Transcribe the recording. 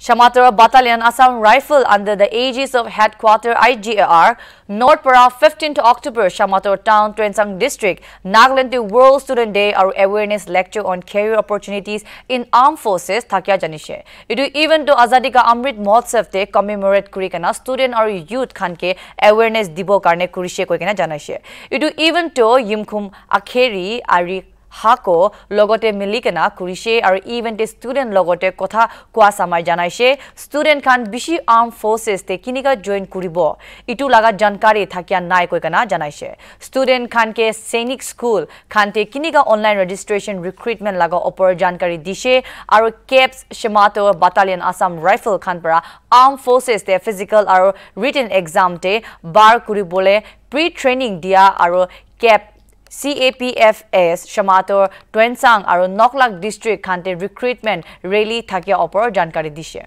Shamatara Battalion Assam Rifle under the aegis of Headquarter IGAR, North Para 15th October, Shamatara Town, Trensang District, Nagaland World Student Day or Awareness Lecture on Career Opportunities in Armed Forces, Thakya Janishe. It is even to Azadika Amrit Motsev Day commemorate Kurikana, student or youth Khanke, Awareness Dibokarne Kurishe Kurikana Janashe. It is even to Yimkum Akheri Ari হাকো লগতে মিলি কেনা কৰিছে আৰু ইভেণ্টে student লগতে কথা কোৱা summer জনাইছে student খান বিশি arm ফৰ্চেছতে কেনেকৈ জইন কৰিব ইটো লগা জানকাৰী থাকিয়া নাই কৈ কেনা জনাইছে ষ্টুডেণ্ট খানকে সৈনিক স্কুল খানতে কেনেকৈ অনলাইন ৰেজিষ্ট্ৰেশ্যন ৰিক্ৰুইটমেণ্ট লগা ওপৰত জানকাৰী দিছে আৰু কেপছ চেমাটো বাটালিয়ন আছাম ৰাইফল খান পৰা আৰ্ম ফৰ্চেছতে ফিজিকেল আৰু ৰিটেন এক্সামতে বাৰ কৰিবলৈ প্ৰি ট্ৰেইনিং দিয়া আৰু কেপ CAPFS Shamator Twensang aro Noklak district khante recruitment rally thakia opor jankari dishe